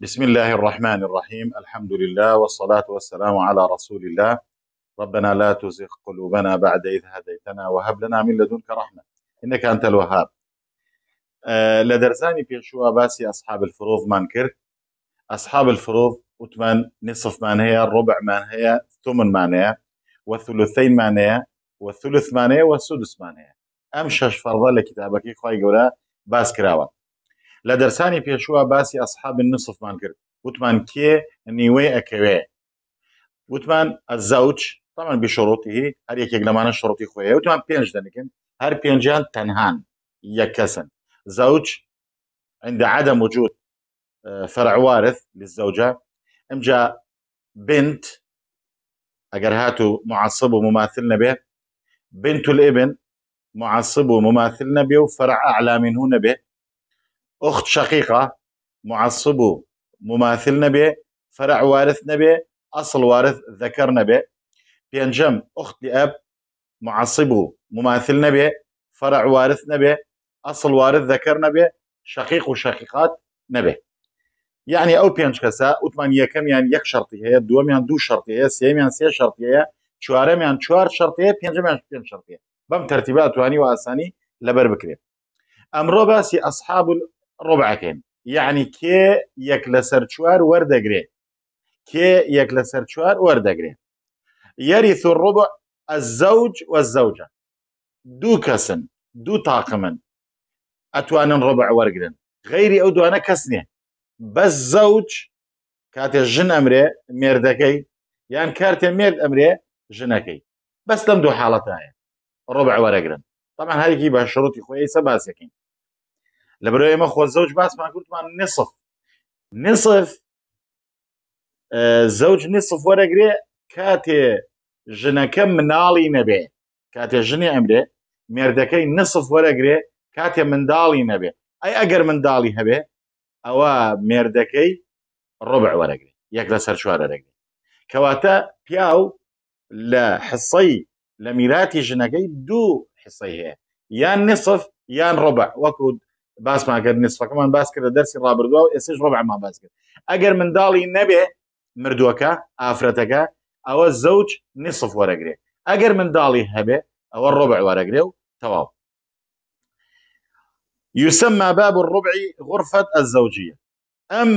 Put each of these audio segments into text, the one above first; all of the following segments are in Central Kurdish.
بسم الله الرحمن الرحيم الحمد لله والصلاة والسلام على رسول الله ربنا لا تزغ قلوبنا بعد إذ هديتنا وهب لنا من لدنك رحمة إنك أنت الوهاب أه لدرزاني شو باسي أصحاب الفروض ما كرت أصحاب الفروض وتمان نصف ما هي ربع ما هي ثمن ما هي والثلثين ما هي والثلث ما هي والسدس ما هي أمشش فرضا لكتابك إخوة يقولها باس كراوان في دەرسانی باسي اصحاب النصف نصفمان کرد وتمان كي نيوي اكوي وتمان الزوج طبعا بشروطه هەر یەکێک لەمانە شروطي خويا وتمان پێنج دەنگن هەر پێنجیان تەنهان یەک زوج عند عدم وجود فرع وارث للزوجة ام جا بنت اگر هاتو معصب ومماثلنا به بنت الابن معصب ومماثلنا به وفرع اعلى منهن به أخت شقيقة معصبو مماثل نبي فرع وارث نبي أصل وارث ذكر نبي بينجم أخت لأب معصبو مماثل نبي فرع وارث نبي أصل وارث ذكر نبي شقيق وشقيقات نبي يعني أو بينج كسا وثمانية كم يعني يك شرطي هي دوام يعني دو شرطي هي سيم يعني سي شرطي هي شوارم يعني شوار شرطي هي بينجم يعني بينج شرطي بم ترتيبات واني وأساني لبر بكري أمرو باسي أصحاب ڕۆبعەکەین یعنی کێ یەک لە سەر چوار وەردەگرێت کێ یەک لە سەر چوار وەردەگرێت یەری ڕۆبع ئەزەوج وە زەوجە دوو کەسن دوو تاقمن ئەتوانن ڕۆبع وەرگن غەیری ئەو دوانە کەس نیە بەس زەوج کاتێ ژن ئەمرێ مێردەکەی یان کارتێ مێرد ئەمرێ ژنەکەی بەس لەم دوو حاڵەتایە ڕۆبع وەرەگرن تەمان هەرێکی بە شڕوتی خۆی سە باسەکەین لە برو ئێمە خۆ زەوج باسمان کورتمان نصف نصف زەوج نصف وەرەگرێ کاتێ ژنەکە مناڵی نەبێ کاتێ ژنی ئەمرێ مێردەکەی نصف وەرەگرێ کاتێ منداڵی نەبێ ئەی ئەگەر منداڵی هەبێ ئەوە مێردەکەی ڕۆبع وەرەگرێ یەک لە سەر چوارەرەگرێ کەواتە پیا و لە حسەی لە میراتی ژنەکەی دوو حسەی هەیە یان نصف یان ڕۆبع وەکو باسماکرد نصفەکەمان باس کرد دەرسی ڕابردووە و ئێسش ڕۆبعما باس کرد ئەگەر منداڵی نەبێ مردووەکە ئافرەتەکە ئەوە زەوج نصف وەرەگرێ ئەگەر منداڵی هەبێ ئەوە ڕۆبع وەرەگرێ و تەواو يسمى باب الربع غرفة الزوجية أم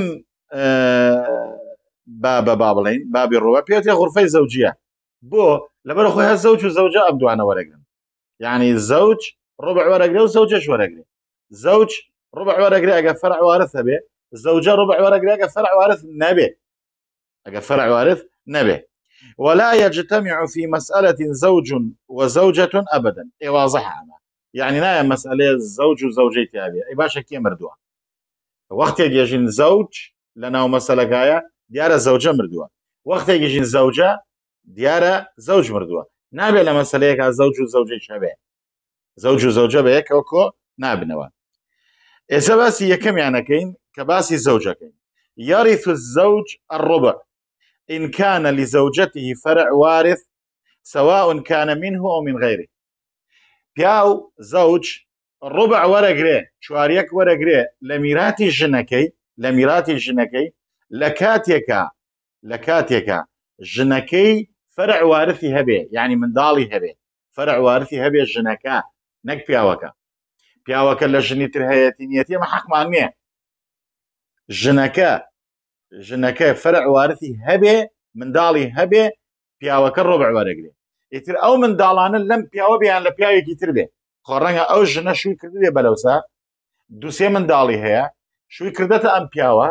آه باب بابلين باب الربع بيوتي غرفة زوجية بو لبرو خويها الزوج والزوجة أبدو أنا ورقنا يعني الزوج ربع ورقنا وزوجة شو ورقنا زوج ربع ورق ريقة فرع وارث أبي الزوجة ربع ورق ريقة فرع وارث نبي أقا فرع وارث نبي ولا يجتمع في مسألة زوج وزوجة أبدا أي واضحة أنا يعني نايا مسألة زوج وزوجتي أبي أي باشا كي مردوها وقت يجين زوج لنا مسألة قاية ديارة زوجة مردوها وقت يجين زوجة ديارة زوج مردوها نابي لمسألة زوج وزوجة شبه زوج وزوجة بيك وكو نوان ئێستا باسی یەکەمیانەکەین کە باسی زەوجەکەین یاریف الزەوج الربع إن كان لزوجته فرع وارث سواء كان منه أو من غيره پیاو زەوج ڕبع وەرەگرێ چوارەک وەرەگرێ لە میراتی ژنەکەی لە میراتی ژنەکەی لە کاتێکە لە کاتێکە ژنەکەی فرع وارثی هەبێ یعنی منداڵی هەبێ فرع وارثی هەبێ ژنەکە نەک پیاوەکە پیاوەکە لە ژنی تر هەیەی نیەتی ئەمە حەقمان نییە ژنەکە ژنەکە فەرە عوارەتی هەبێ منداڵی هەبێ پیاوەکە ڕۆبع وەرەگرێ ئیتر ئەو منداڵانە لەم پیاوە بیان لە پیاوێکی تر بێ خۆڕەنگە ئەو ژنە شووی کردێ بەلەوسا دوسێ منداڵی هەیە شووی کردەتە ئەم پیاوە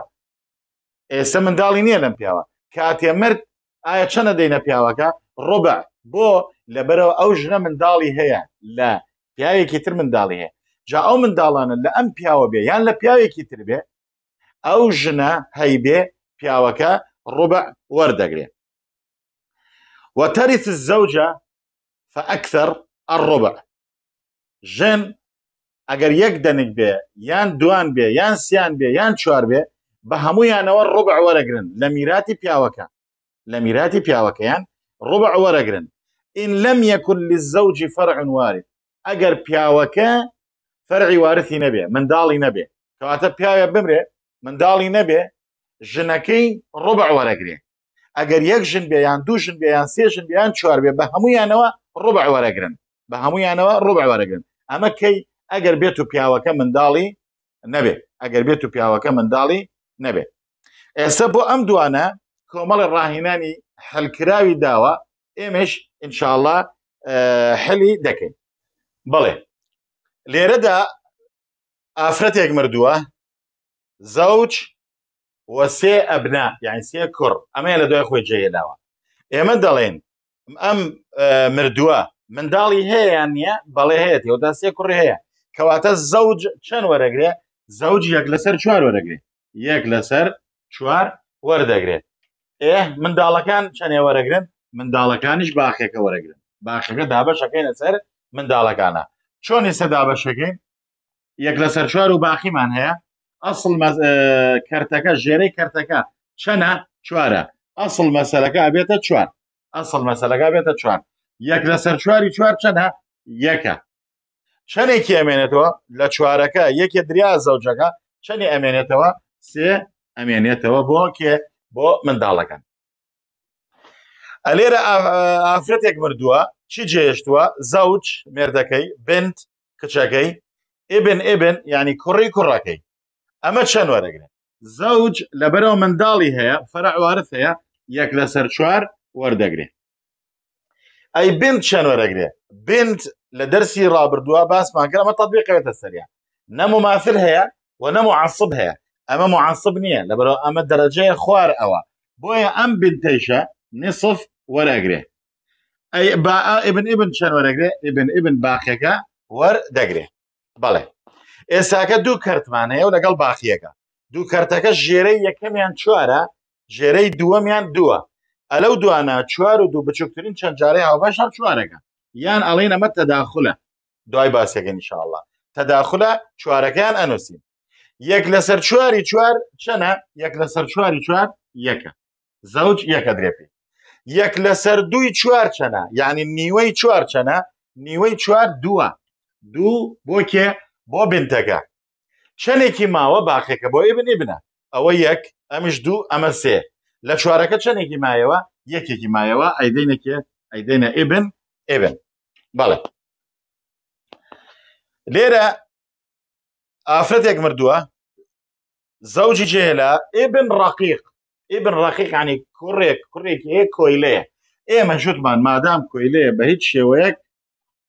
ئێستا منداڵی نییە لەم پیاوە کاتێ مرد ئایا چەنە دەینە پیاوەکە ڕۆبع بۆ لەبەرەوە ئەو ژنە منداڵی هەیە لە پیاوێکی تر منداڵی هەیە جا ئەو منداڵانە لە ئەم پیاوە بێ یان لە پیاوێکی تر بێ ئەو ژنە هەیبێ پیاوەکە ڕوبە وەردەگرێ وتەریت زەوجە فەکثەر ئەڕۆبە ژن ئەگەر یەک دەنگ بێ یان دوان بێ یان سیان بێ یان چوار بێ بە هەمویانەوە ڕوبە وەرەگرن لە میراتی پیاوەکە لە میراتی پیاوەکەیان ڕوبە وەرەگرن ئین لەم یەکل لزەوجی فەرعن وارد ئەگەر پیاوەکە فەرعی وارثی نەبێ منداڵی نەبێ کەواتە پیاوە بمرێ منداڵی نەبێ ژنەکەی ڕۆبع وەرەگرێ ئەگەر یەک ژن بێ یان دوو ژن بێ یان سێ ژن بیان چوار بێ بە هەمویانەوە ڕۆبع وەرەگرن بە هەمویانەوە ڕۆبع وەرەگرن ئەمە کەی ئەگەر بێت و پیاوەکە منداڵی نەبێ ئەگەر بێت و پیاوەکە منداڵی نەبێ ئێستا بۆ ئەم دوانە کۆمەڵی ڕاهێنانی هەلکراوی داوە ئێمەش انشاءله حەلی دەکەین بڵێ لێرەدا ئافرەتێک مردووە زەوج وەسێ ئەبنا یعنی سێ کوڕ ئەمە لە دوای خۆی جێلاوە ئێمە دەڵێن ئەم مردووە منداڵی هەیە نییە بەڵێ هەیە یدا سێ کوڕ هەیە کەواتە زەوج چەند وەرەگرێ زەوج یەک لەسەر چوار وەرەگرێ یەک لەسەر چوار وەردەگرێت ئێ منداڵەکان چەندێ وەرەگرن منداڵەکانیش باخێکە وەرەگرن باخەکە دابەشەکەی لەسەر منداڵەکانە چۆن ئێستا دابەشەکەین یەک لە سەرچوار و باقیمان هەیە ئەسڵ کەرتەکە ژێرەی کەرتەکە چەنە چوارە ئەسڵ مەسەلەکە ئەبێتە چوار ئەسڵ مەسەلەکە بێتە چوار یەک لە سەرچواری چوار چەنە یەکە چەندێکی ئەمێنێتەوە لە چوارەکە یەکێ دریا زەوجەکە چەندی ئەمێنێتەوە سێ ئەمێنێتەوە بۆ کێ بۆ منداڵەکەن ئەلێرە ئافرەتێک مردووە چی جێشتووە زەوج مێردەکەی بنت کچەکەی ئێبن ئێبن ینی کوڕی کوڕەکەی ئەمە چەند وەرەگرێت زەوج لەبەرەوە منداڵی هەیە فەرعوارت هەیە یەک لە سەر چوار وەردەگرێت ئەی بنت چەند وەرەگرێت بنت لە دەرسی ڕابردووە باسمانکرەمە تطببیقەوێتە سەریا نەمو مافر هەیە و نەمو عسب هەیە ئەمە معسب نییە لەبەرەوە ئەمە دەرەجەیە خوار ئەوە بۆیە ئەم بنتەیشە نصف وەرەگرێت ئەبن ئبن چەند وەرەگرێ ئبن ئبن باقیەکە وەردەگرێ بەڵێ ئێستاکە دوو کەرتمانەیە و لەگەڵ باقیەکە دوو کەرتەکە ژێرەی یەکەمیان چوارە ژێرەی دووەمیان دووە ئەلەو دوانە چوار و دوو بچووکترین چەند جارەی هاوبەش هەر چوارەکە یان ئەڵین ئەمە تەداخلە دوای باسیەکە نیشاءله تەداخلە چوارەکەیان ئەنووسین یەک لەسەر چواری چوار چەنە یەک لەسەر چواری چوار یەکە زەوج یەکە درێپی یەک لەسەر دوی چوار چەنە یعنی نیوەی چوار چەنە نیوەی چوار دووە دوو بۆ کێ بۆ بنتەکە چەندێکی ماوە باقیەکە بۆ ئێبنی بنە ئەوە یەک ئەمیش دوو ئەمە سێ لە چوارەکە چەندێکی مایەوە یەکێکی مایەوە ئەیدینەکێ ئەیدینە ئێبن ئێبن بەڵێ لێرە ئافرەتێک مردووە زەوجی جێلا ئێبن ڕقیق ئیبن ڕقیقانی کوڕێک کوڕێکی هەیە کۆیلەیە ئێمە ژوتمان مادام کۆیلەیە بە هیچ شێوەیەک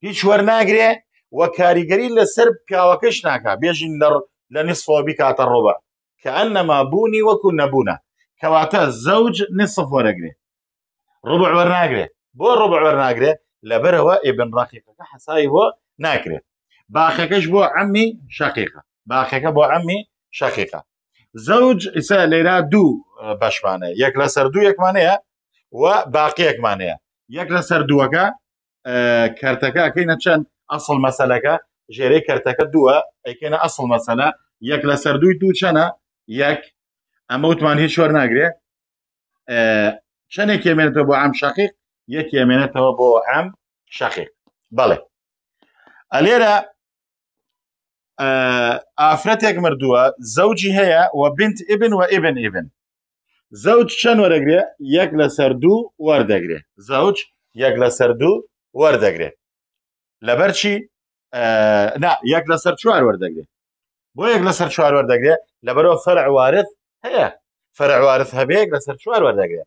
هیچ وەرناگرێ وە کاریگەری لەسەر پیاوەکەش ناکە بێژین لە لە نصفۆبی کاتە ڕۆبە کە ئەن نەما بوونی وەکو نەبوونە کەواتە زەوج نصف وەرەگرێ ڕوبع وەرناگرێ بۆ ڕوبع وەرناگرێ لەبەرەوە ئێبن ڕقیقەکە حسایی بۆ ناکرێت باخەکەش بۆ ئەممی شقیقە باخەکە بۆ ئەممی شقیقە زەوج ئیسا لێرا دوو بەشمانەیە یەک لە سەر دوو یەکمانەیە و باقیەکمانەیە یەک لە سەر دووەکە کەرتەکە ئەکەینە چەند ئەسڵ مەسلەکە ژێرەی کەرتەکە دووە ئەیکەنە ئەسڵ مەسەلە یەک لە سەر دووی دوو چەنە یەک ئەمە وتمان هیچ شوەر ناگرێ چەندێک ێمێنێتەوە بۆ ئەم شقیق یەک ێمێنێتەوە بۆ ئەم شقیق بەڵێ ئەلێرە ئافرەتێک مردووە زەوجی هەیە و بنت ئبن و ئبن ئبن زەوج چەند وەرەگرێ یەک لە سەر دوو وەردەگرێ زەوج یەک لە سەر دوو وەردەگرێ لەبەر چی یەک لە سەر چوار وەردەگرێ بۆ یەک لە سەر چوار وەردەگرێ لەبەرەوە فەرعوارت هەیە فەرعوارت هەبەیەک لە سەر چوار وەردەگرێ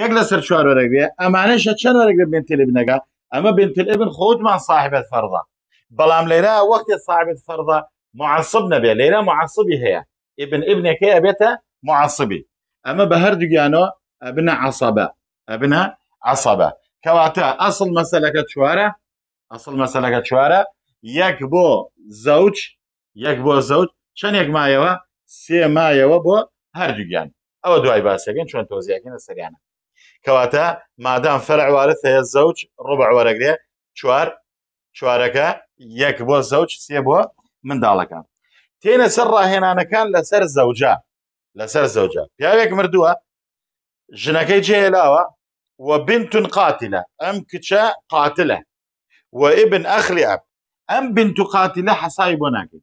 یەک لە سەر چوار وەرەگرێ ئەمانەشە چەند وەرەگرێ بنتێ بنەگا ئەمە بنتل ئبن خۆتمان صاحبێت فەردا بەڵام لێرا وەکتێ ساابت فەردا مععسب نەبێ لێرە مععسبی هەیە ئبن ئبنەکەی ئەبێتە مععسبی ئەمە بە هەردووگیانەوە ئەبنە عسابە ئەبنە عسابە کەواتە ئەسڵ مەسلەکە چوارە ئەسڵ مەسلەکە چوارە یەک بۆ زەوج یەک بۆ زەوت چەندێک مایەوە سێ مایەوە بۆ هەردووگیان ئەوە دوای باسەکەن چۆن تۆزیەکەن سەریانە کەواتە مادام فەرعوارت هەیە زەوج ڕۆبع وەرەگرێ چوار چوارەکە يك بو زوج سي بو من دالكا تينا ڕاهێنانەکان هنا انا كان لسر زوجا لسر زوجا يا و بنتون جنكي ئەم کچە وبنت قاتله ام كتشا قاتله وابن بنت و ام بنت قاتله ناکەیت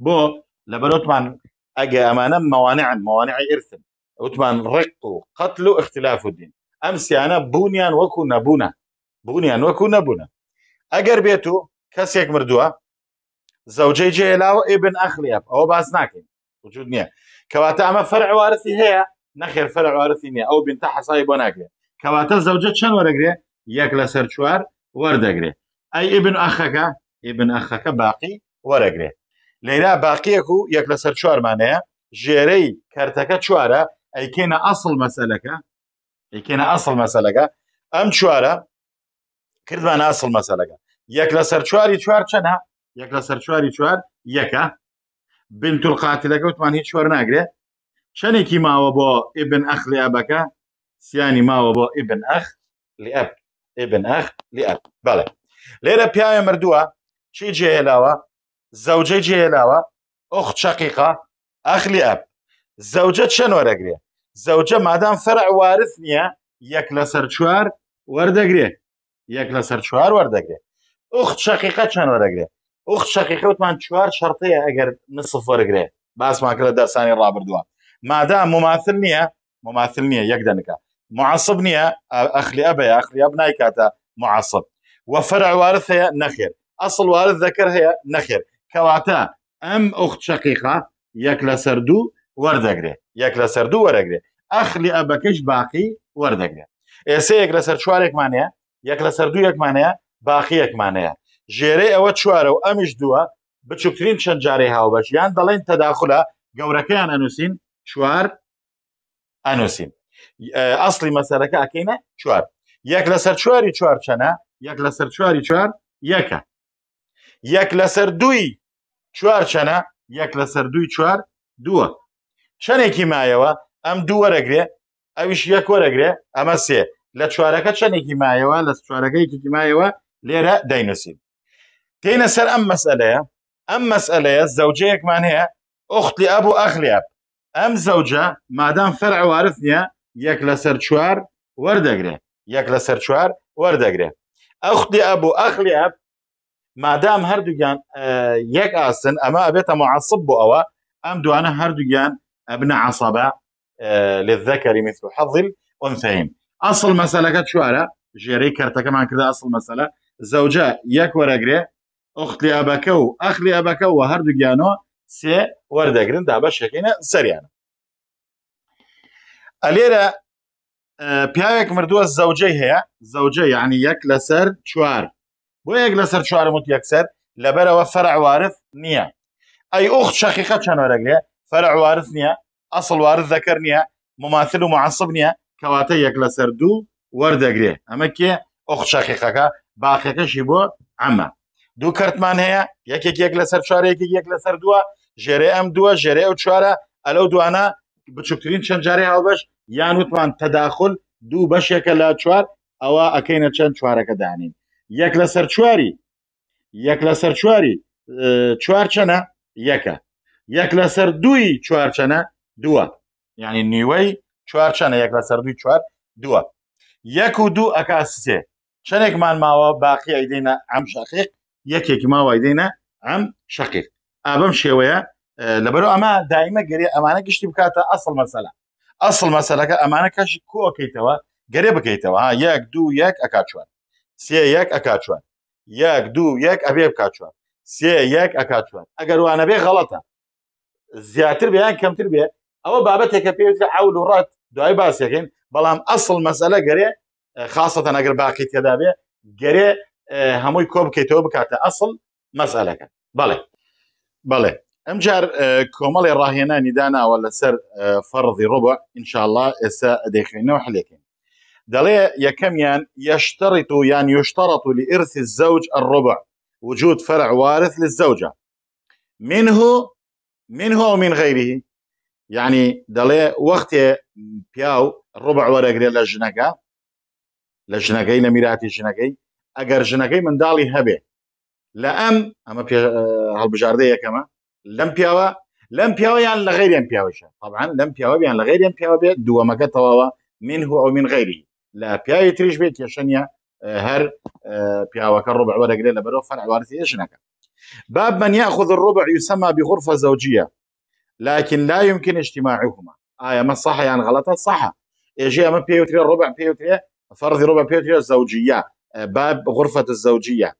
بۆ بو بەرۆتمان ئەگە ئەمانە مەوانعن موانع ئرسن وتمان ڕق قتل اختلاف الدين امس انا بونيان وكنا بونا بونيان وكنا بونا اجر بيتو کەسێک مردووە زەوجێ جێلاوە ئێبن ئەخلیاب ئەوە باز ناکەین وجود نییە کەواتە ئەمە فەرعوارەتی هەیە نەخێر فەرعوارەتی نیە ئەو بینتە حەسای بۆ ناکرێت کەواتە زەوجە چەند وەرەگرێ یەک لە سەر چوار وەردەگرێت ئەی ئێبن ئەخەکە ئێبن ئەخەکە باقی وەرەگرێت لەیرا باقیەک و یەک لە سەر چوارمانەیە ژێرەی کەرتەکە چوارە ئەیکێنە ئەسڵ مەسەلەکە ئەیکێنە ئەسڵ مەسەلەکە ئەم چوارە کردوان ئەسڵ مەسەلەکە یەک لە سەر چواری چوار چەنە یەک لە سەر چواری چوار یەکە بنتول قاتلەکە وتمان هیچ چوار ناگرێت چەندێکی ماوە بۆ ئبن ئەخ لێبەکە سیانی ماوە بۆ ئبن ئەخ لێب ئبن ئەخ لێب بەڵێ لێرە پیاوە مردووە چی جێهێلاوە زەوجە جێهێلاوە ئۆخ چەقیقا ئەخ لێب زەوجە چەند وەرەگرێ زەوجە مادام فەرع وارث نییە یەک لە سەر چوار وەردەگرێ یەک لە سەر چوار وەردەگرێ ئوخت شقیقە چەند وەرەگرێ ئوخت شقیقە وتمان چوار شەرتەیە ئەگەر نسف وەرەگرێ باسمان کرد لە دەرسانی ڕابردووە مادا مماثل نییە مماثل نییە یەک دەنکە معاصب نییە ئەخلی ئەبێ ئەخلیاب نایکاتە معاصب وەفرع وارث هەیە نەخێر ئەسڵ وارد دەکرد هەیە نەخێر کەواتە ئەم ئوخت شقیقا یەک لە سەر دوو وەردەگرێ یەک لە سەر دوو وەرەگرێ ئەخلی ئەبەکەش باقی وەردەگرێت ئێسەیەک لەسەر چوارێکمانەیە یەک لە سەر دوو یەکمانەیە باخیەکمانەیە ژێرەی ئەوە چوارە و ئەمیش دووە بچووکترین چەند جارەی هاوبەش یان دەڵێن تەداخلە گەورەکەیان ئەنووسین چوار ئەنووسین ئەاصلی مەسەرەکە ئەکەینە چوار یەک لەسەر چواری چوار چەنە یەک لەسەر چواری چوار یەکە یەک لەسەر دوی چوار چەنە یەک لەسەر دوی چوار دووە چەندێکی مایەوە ئەم دووەرەگرێ ئەویش یەک وەرەگرێ ئەمە سێ لە چوارەکە چەندێکی مایەوە لە چوارەکەیکی مایەوە لێرە دەینوسین تێنە سەر ئەم مەسئلەیە ئەم مەسئلەیە زەوجەیەکمان هەیە ئۆختی ئەب و ئەخلیاب ئەم زەوجە مادام فەر عوارف نییە یەک لەسەر چوار وەردەگرێ یەک لەسەر چوار وەردەگرێ ئەختی ئەب و ئەخلیاب مادام يك اه، یەک أما ئەمە معصب بو بۆ أم دوانا هردوغان ابن عصبة عسەبە اه، للذكر مثل حظ الأنثيين أصل مسألة كتشوارة جيري كرتك ما كذا أصل مسألة زەوجە یەک وەرەگرێ ئۆخلی ئەبەکە و ئەخلی ئەبەکە و هەردوو گیانەوە سێ وەردەگرن دابەشەکەینە سەریانە ئەلێرە پیاوێک مردووە زەوجەی هەیە زەوجە یعنی یەک لەسەر چوار بۆ یەک لەسەر چوارممووت یەکسەر لەبەرەوە فەرعوارف نییە ئەی ئۆخ شەقیقە چەند وەرەگرێ فەرعوارف نییە ئەسڵ وارف دەکەر نییە مماثل و مععسب نییە کەواتە یەک لەسەر دوو وەردەگرێ ئەمە کێ ئۆخ شەقیقەکە باخەکەشی بۆ ئەمە دوو کەرتمان هەیە یەکێک یەک لەسەر چارێکی یەک لەسەر دووە ژێرە ئەم دووە ژێرە و چوارە ئەلەو دوانە بچووکترین چەندجارێ هاڵبەش یان وتمان تەداخل دوو بەشێکە لە چوار ئەوە ئەکەینە چەند چوارەکە دانین یەک لەسەر چواری یەک لەسەر چواری چوار چەنە یەکە یەک لەسەر دوی چوارچەنە دووە یعنی نیوەی چوارچەنە یەک لەسەر دوی چوار دووە یەک و دوو ئەکاسێ شەرێکمان ماوە باقی ئەیدێنە ئەم شقیق یەکێکی ماوای دێنە ئەم شقیق ئابم شێوەیە لەبەرو ئەمە دایمە گەری ئەمانە گشتی بکاتە ئەسڵ مەسەلا ئەسڵ مەسەلەکە ئەمانە کەشی کۆکەیتەوە گەرێ بکەیتەوە یەک دوو یەک ئەکچوان سێ یەک ئەکچوان یەک دوو یەک ئەبێ بکچوان سێ یەک ئەکچوان ئەگەر وانە بێ غەڵەتە زیاتر بیان کەمتر بێ ئەوە بابەتێکە پێوتە ئەول و ڕات دوای باسیەکەین بەڵام ئەسڵ مەسەلە گەرێ خاصة أقرب باقي تدابير جري هموي كوب كتوب كات أصل مسألة بلى بله أمجر كمال الراهنة ندانا ولا سر فرض ربع إن شاء الله إسا دخينا وحليكين دلي يا كميان يشترط يعني يشترط لإرث الزوج الربع وجود فرع وارث للزوجة منه منه أو من غيره يعني دلي وقت بياو ربع ورق للجنقة لە ژنەکەی لە میراتی ژنەکەی ئەگەر ژنەکەی منداڵی هەبێ لە ئەم ئەمە هەڵبژاردە لام پیاوا پیاوە لەم پیاوەیان لە غیریان پیاوەشە طبعاان لەم پیاوەیان لە غیریان پیاوە بێت دووەمەکە تەواوە من هو ئەو من غیری لا پیاوی تریش بیت هر بێت کێشنە هەر پیاوەکە ڕوبعوەرەگرێت لە بەرەوە فەرعوارتی ژنەکە باب من يأخذ الربع يسمى بغرفة زوجية لكن لا يمكن اجتماعهما آية ما صح يعني غلطة صح إيجي أما بيوتري الربع بيوتري فرض ربع بيت پێێت اه، باب غرفة الزوجية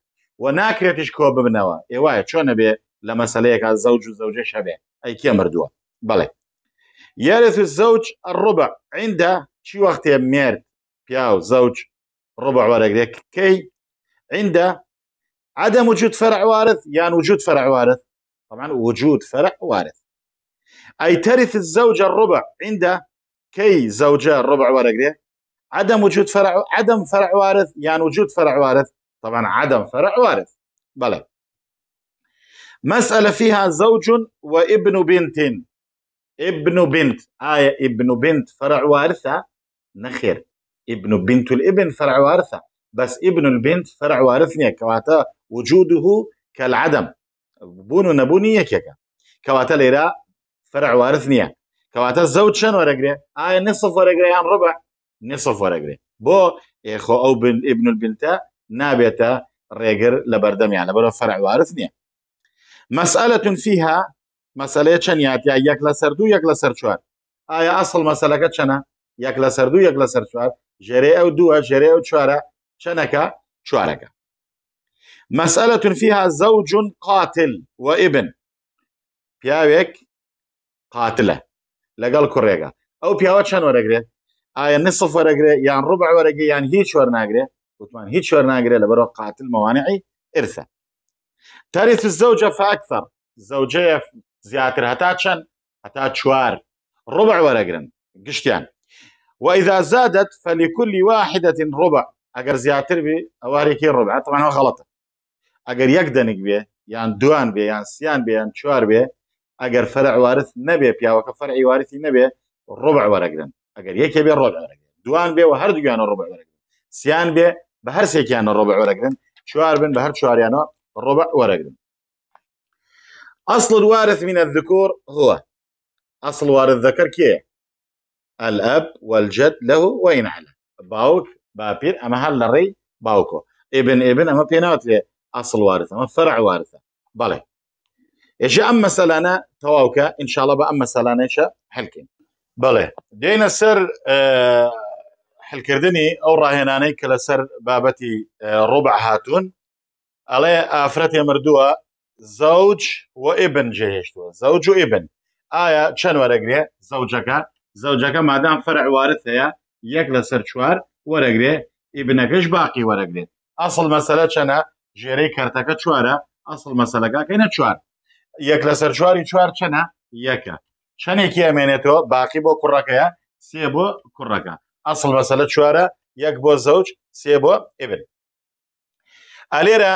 و ناکرێتیش ببنوا ببنەوە ئێوایە چۆنە لما سليك مەسلەیەکە زەوج و زەوجە اي ئەی کێ مردووە يرث الزوج الربع عند شي وقت يمير بياو زوج ربع ورق كي عند عدم وجود فرع وارث يعني وجود فرع وارث طبعا وجود فرع وارث أي ترث الزوجة الربع عند كي زوجة الربع ورق عدم وجود فرع عدم فرع وارث يعني وجود فرع وارث طبعا عدم فرع وارث بلى مسألة فيها زوج وابن بنت ابن بنت آية ابن بنت فرع وارثة نخير ابن بنت الابن فرع وارثة بس ابن البنت فرع وارثنية كواتا وجوده كالعدم بونو نبوني كيكا كواتا ليرا فرع وارثنية كواتا زوجا شن ورقري آية نصف ورقري يعني ربع نێسەف وەرەگرێ بۆ خۆ ئەو بن ئبن بنتە نابێتە ڕێگر لە بەردەمیان لە بەرە فەرعوارت نییە مەسئلەتون فیها مەسلەیە چەندیاتیا یەک لە سەر دوو یەک لە سەر چوار ئایا ئەسڵ مەسلەکە چەنە یەک لە سەر دوو یەک لە سەر چوار ژێرێ ئەو دووە ژێرێ و چوارە چەنەکە چوارەکە مەسئلەتون فيها زەوج قاتل وئبن پیاوێک قاتلە لەگەڵ کوڕێگە ئەو پیاوە چەند وەرەگرێت ئایا نصف وەرەگرێ یان ڕوبع وەرەگە یان هیچ وەرناگرێ وتمان هیچ وەرناگرێ لە بەرەوە قاتل مەوانعی ئرثە تاریف زەوجە فاکتەر زەوجەیە زیاتر هەتا چەند هەتا چوار ڕوبع وەرەگرن گشتیان وإذا زادت فلكل واحدة ربع ئەگەر زیاتر بێ ئەوارێکی ڕۆبعاتوانەوە غەڵەتە ئەگەر یەک دەنگ بێ یان دوان بێ یان سیان بێ یان چوار بێ ئەگەر فەرعوارت نەبێ پیاوەکە فەرعیوارەتی نەبێ ڕۆبع وەرەگرن اگر یکی یەکێ ربع ڕۆ دوان بێ و هر دو هەردوویانە ربع وەرەگرن سیان بێ بە هەر سێکیانە ڕۆبع وەرەگرن چوار بن به بە هەر چواریانە ڕۆبع وەرەگرن أصل الوارث من الذكور هو أصل وارث ذكر کیه الأب والجد له و این على باوک بابير أما هل لری باوکو ابن ابن أما بينات لي أصل وارث أما فرع وارثة بله اجا أما سلانا تواوکا إن شاء الله بأما سلانا إيش هلكين بڵێ دێنە سەر حلکردنی ئەو ڕاهێنانەی کە لەسەر بابەتی ڕۆبع هاتوون ئەڵێ ئافرەتێ مردووە زەوج و ئێبن جێهێشتووە زەوج و ئێبن ئایا چەند وەرەگرێ زەوجەکە زەوجەکە مادام فەرعوارت هەیە یەک لەسەر چوار وەرەگرێ ئیبنەکەش باقی وەرەگرێت ئەسڵ مەسەلە چەنە ژێرەی کەرتەکە چوارە ئەسڵ مەسەلەکە کەینە چوار یەک لەسەر چواری چوار چەنە یەکە چەندێکی ئەمێنێتەوە باقی بۆ کوڕەکەیە سێ بۆ کوڕەکە ئەسڵ مەسەلە چوارە یەک بۆ زەوج سێ بۆ ئێبن ئالێرە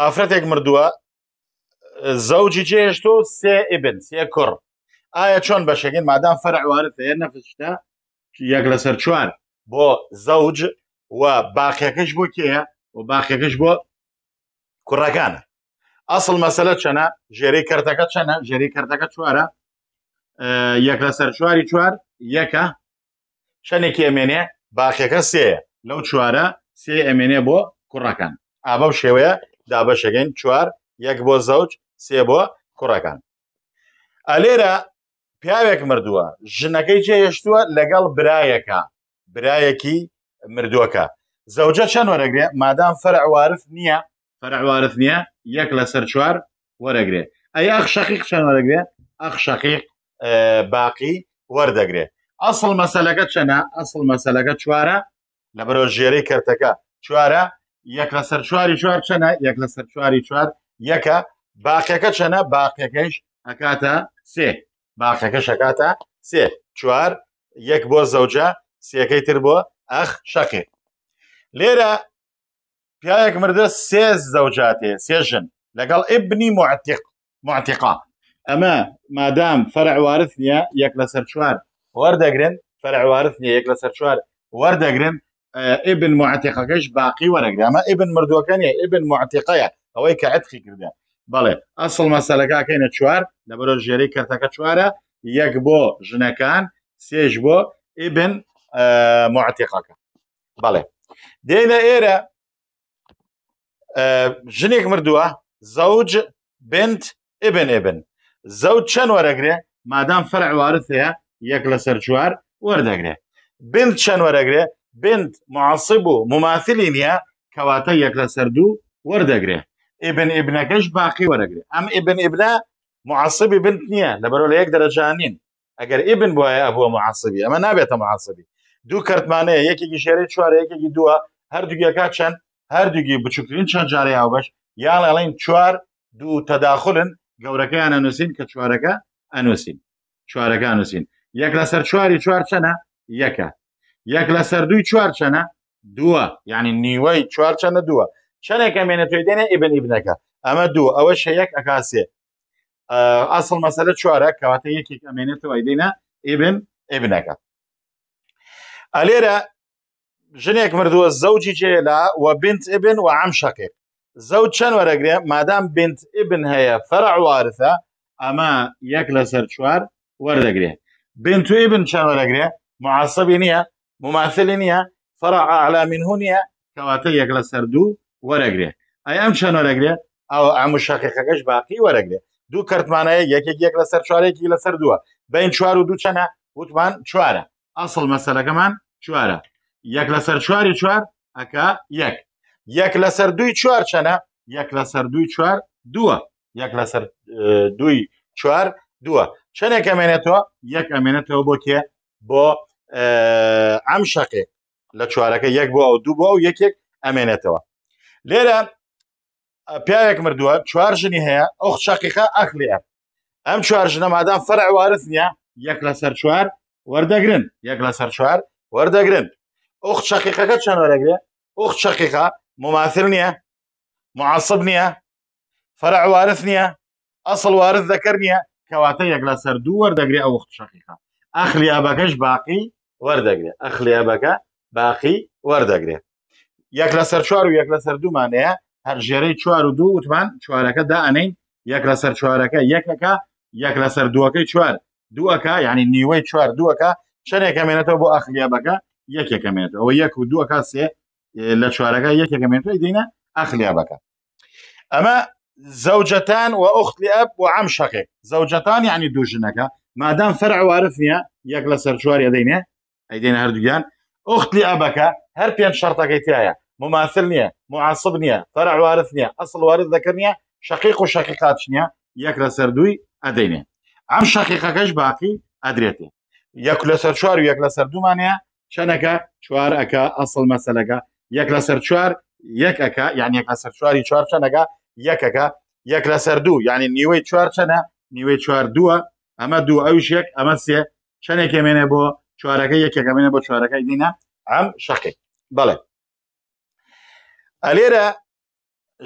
ئافرەتێک مردووە زەوجی جێشت و سێ ئبن سێ کوڕ ئایا چۆن بەشێکن مادام فەرعوارت هەیە نەفشتە یەک لەسەر چوار بۆ زەوج و باقیەکەش بۆ کێە و باقیەکەش بۆ کوڕەکانە ئەسڵ مەسەلە چەنە ژێری کردەکە چەنە ژێری کردەکە چوارە یەک لە سەر چواری چوار یەکە شەنێکی ئەمێنێ باخەکە سێە لەو چوارە سێ ئەمێنێ بۆ کوڕەکان ئابە شێوەیە دابەشەگەن چوار یەک بۆ زەوج سێ بۆ کوڕەکان ئەلێرە پیاوێک مردووە ژنەکەی جێهێشتووە لەگەڵ برایەکە برایەکی مردووەکە زەوجە چەند وەرەگرێ مادام فەرعوارف نییە فەرعوارف نییە یەک لە سەر چوار وەرەگرێ ئەیا شەقیق چەند وەرەگرێ ئەخ شەقیق باقی وەردەگرێت ئەسڵ مەسلەکە چەنە ئەسڵ مەسلەکە چوارە لە بەرۆ ژێرەی کردەکە چوارە یەک لە سەر چواری چوار چەنە یەک لە سەر چواری چوار یەکە باقیەکە چەنە باقیەکەش ئەکاتە سێ باقیەکە شکاتە سێ چوار یەک بۆ زەوجە سیەکەی تر بۆ ئەخ شەقێ لێرە پیاەک مردە سێ زەوجاتێ سێژن لەگەڵ ئبنی معتیق معتیقا ئەمە مادام فەرعوارت نییە یەک لە سەر چوار وەردەگرن فەرعوارت نیە یەک لە سەر چوار وەردەگرن ئبن معتیقەکەش باقی وەرەگرامە ئبن مردوەکەنیە ئبن معتیقەیە ئەوەی کە عتخی کردە بڵێ ئەسڵ مەسەلەکەکەینە چوار لەبەرۆ ژێری کەرتەکە چوارە یەک بۆ ژنەکان سێژ بۆ ئبن معتیقەکە بڵێ دێنە ئێرە ژنێک مردووە زەوج بنت ئبن ئبن زەوت چەند وەرەگرێ مادام فەرع وارث هەیە یەک لەسەر چوار وەردەگرێ بنت چەند وەرەگرێ بنت معاصب و مماثلی نییە کەواتە یەک لەسەر دوو وەردەگرێ ئبن ئبنەکەش باقی وەرەگرێ ئەم ئبن ئبنا معاصبی بنت نییە لەبەرۆ لە یەک دەرەجانین ئەگەر ئبن بواە بووە معاصبی ئەمە نابێتە معاصبی دوو کەرتمانەیە یەکێکی شێری چوارە یەکێکی دووە هەردووگەکە چەند هەردووگی بچووکترین چەند جارێ هاوبەش یان ئەڵین چوار دوو تەداخلن گەورەکەیان ئەنووسین کە چوارەکە ئەنووسین چوارەکان نووسین یەک لە سەر چواری چوار چەنە یەکە یەک لە سەر دووی چوار چەنە دووە یعنی نیوەی چوار چەنە دووە چەندێکە مێنە توی دێنە ئیبن ئیبنەکە ئەمە دوو ئەوە شەیەک ئەکاسێ ئاسڵ مەسەلە چوارە کەواتە یەکێک ئەمێنێتەوە دێنە ئیبن ئیبنەکە ئەلێرە ژنێک مردووە زەوجی جێلا وە بنت ئبن و عام شەقێک زەو چەند وەرەگرێ مادام بنت ئبن هەیە فەرع وارثە ئەمە یەک لەسەر چوار وەردەگرێ بنت و ئبن چەند وەرەگرێ معاصبی نییە مماثلی نییە فەرع علا منه نییە کەواتە یەک لەسەر دوو وەرەگرێ ئەی ئەم چەند وەرەگرێ ئەو ئەم شەقیقەکەش باقی وەرەگرێ دوو کەرتمانەیە یەکێک یەک لەسەر چوارێکی لەسەر دووە بین چوار و دوو چەنە وتمان چوارە ئەسڵ مەسەلەکەمان چوارە یەک لەسەر چواری چوار ئەکا یەک یەک لەسەر دوی چوار چەنە یەک لەسەر دوی چوار دووە یەک لەسەر دوی چوار دووە چەندێک ئەمێنێتەوە یەک ئەمێنێتەوە بۆ کێ بۆ ئەم شەقێ لە چوارەکە یەک بۆ ئەو دوو بۆ و یەکێک ئەمێنێتەوە لێرە پیاوێک مردووە چوار ژنی هەیە ئەو شەقیقا ئەخلیە ئەم چوار ژنە مادام فەرع وارث نییە یەک لەسەر چوار وەردەگرن یەک لەسەر چوار وەردەگرن ئۆخ شەقیقەکە چەند وەرەگرێ ئۆخ شەقیقا مماثل نییە معاصب نییە فرع وارث نییە ئەسڵ وارث دەکرد نییە کەواتە یەک لە سەر دوو وەردەگرێ ئەو وەخت شقیقا ئەخلیابەکەش باقی وەردەگرێ ئەخلیابەکە باقی وەردەگرێ یەک لە سەر چوار و یەک لە سەر دوومانەیە هەر ژێرەی چوار و دوو وتمان چوارەکە دائنەی یەک لە سەر چوارەکە یەکەکە یەک لە سەر دووەکەی چوار دووەکە یعنی نیوەی چوار دووەکە چەندێکەمێنێتەوە بۆ ئەخلیابەکە یەکێکەمێنێت ئەوە یەک و دووەکە سێ لە چوارەکە یەکێکە مێنتۆی دینە ئەخلیابەکە ئەمە زەوجەتان و ئوختی ئەب و ئەم شەقێک زەوجەتان یعنی دوژنەکە مادام فەر عوارف نیە یەک لە سەر چوار دەینێ ئەیدێن هەردووگیان ئوختی ئەبەکە هەر پێنج شەرتەکەی تایە مماثل نییە معاصب نییە فەر عوارف نییە ئەسڵ وارد دەکرد نیە شقیق و شقیقات نیە یەک لە سەر دووی ئەدەینێ ئەم شقیقەکەش باقی ئەدرێتێ یەک لە سەر چوار و یەک لە سەر دوومانەیە چەنەکە چوارەکە ئەسڵ مەسلەکە یەک لە سەر چوار یەکەکە یان یەک لە سەر چواری چوار چەنەگە یەکەکە یەک لە سەر دوو یعنی نیوەی چوار چەنە نیوەی چوار دووە ئەمە دوو ئەوش یەک ئەمە سێ چەندێکێ مێنێ بۆ چوارەکە یەکێکە مێنە بۆ چوارەکەی دینە ئەم شەقی بەڵێ ئەلێرە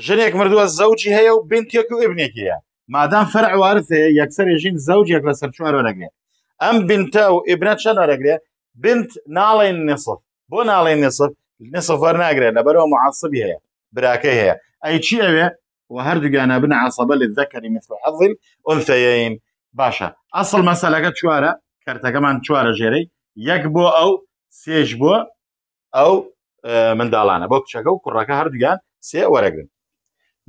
ژنێک مردووە زەوجی هەیە و بنتێک و ئبنێکیە مادام فەرع وارثێ یەکسەر ژین زەوجێک لە سەر چوارۆرەگرێ ئەم بنتە و ئبنە چەند وەرەگرێ بنت ناڵێن نسڵ بۆ ناڵێن نسڵ لە سەفەر ناگرێت لەبەرەوە مععسبی هەیە براکەی هەیە ئەی چی ئەوێ و هەردووگانە بن عسەبە لە دەکەری مثل حەزل ئۆلتەین باشە ئەسڵ مەسەلەکە چوارە کەرتەکەمان چوارە ژێرەی یەک بۆ ئەو سێش بۆ ئەو منداڵانە بۆ کچەکە و کوڕەکە هەردووگان سێ وەرەگرن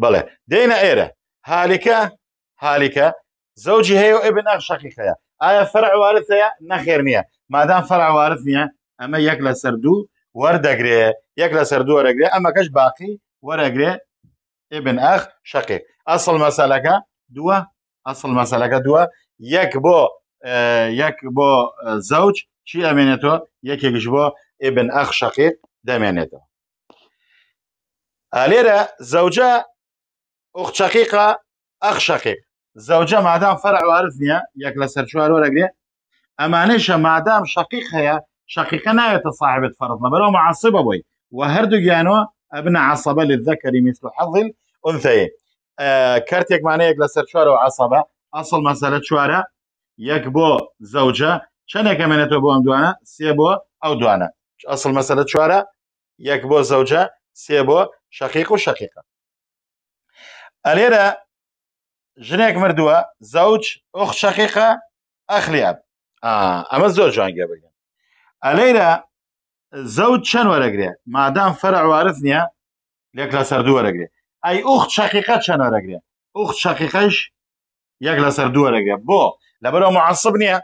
بڵێ دێنە ئێرە هالکە هالکە زەوجی هەیە و ئەبن ئەخ شەقیقەیە ئایا فەرعوارت هەیە نەخێر نییە مادام فەرعوارت نییە ئەمە یەک لە سەر دوو وەردەگرێ یەک لە سەر دووەرەگرێ ئەمە کەش باقی وەرەگرێ ئبن ئەخ شقێ ئەسڵ مەسەلەکە دووە ئەسڵ مەسەلەکە دووە یەک بۆ یەک بۆ زەوج چی ئەمێنێتەوە یەکێکش بۆ ئبن ئەخ شقیق دەمێنێتەوە لێرە زەوجە ئوخ شقیقا ئەخ شقیق زەوجە مادام فەرعوارز نییە یەک لە سەر چوار وەرەگرێ ئەمانەیشە مادام شقیق هەیە شقيقنا صاحبة فرضنا بل مع بوي وهردو جانو يعني ابن عصبه للذكر مثل حظ الانثيين آه كارت يك معناه يك لسر شوارة وعصبة اصل مسألة شوارة يك بو زوجة شنو كمانتو بو ام دوانا سيبو او دوانا اصل مسألة شوارة يك بو زوجة سيبو شقيق وشقيقة اليرا جنيك مردوه زوج أخ شقيقة اخ لياب آه اما زوج جوان قبل ئەلەیرە زەوت چەند وەرەگرێ مادام فەرع وارث نییە لێک لە سەر دووەرەگرێ ئەی ئوخت شەقیقە چەند وەرەگرێ ئوخت شەقیقەش یەک لە سەر دووەرەگرێ بۆ لەبەرەوە مععسب نییە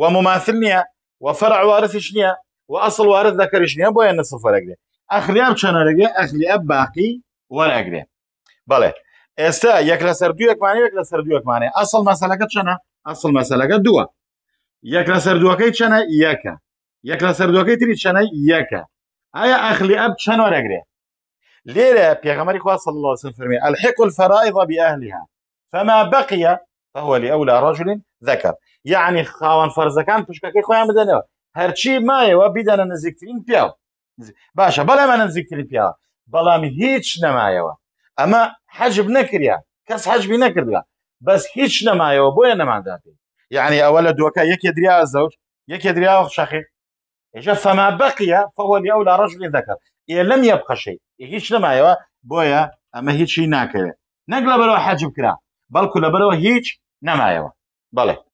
و مماثل نییە و فەرع وارثش نییە و ئەسڵ وارث دەکەش نییە بۆیە نسف وەرەگرێ ئەخلیاب چەند وەرەگرێ ئەخلیاب باقی وەرەگرێ بەڵێ ئێستا یەک لە سەر دووەکمانە یەک لە سەر دووەکمانێ ئەسڵ مەسەلەکە چەنە ئەسڵ مەسەلەکە دووە یەک لە سەر دووەکەی چەنە یەکە یک لسر دوکی تری ایا اخلی اب چنو را گره لیره پێغەمەری خواه صلی الله عليه وسلم فرمی الحق الفرائض بأهلها فما بقي فهو لأولى رجل ذكر يعني خاوان فرزەکان پشکەکەی خۆیان بدەنەوە هەرچی مایەوە بیدەنە نزیکترین پیاو باشە بلا من نزیکترین بلا بەڵام هیچ نەمایەوە ئەمە حجب نەکریا کەس حەجبی نەکردوە بس هیچ و بوی نمانده یعنی اول دوکا یکی دریا از زەوج یکی دریا شەخی اجا فما بقي فهو لاولى رجل ذكر إيه لم يبقى شيء لما إيه، يوا بويا أما هيش شيء ناکەوێت نەک لە بەرەوە حەجب بل بەڵکو لە هيش نما يوا بله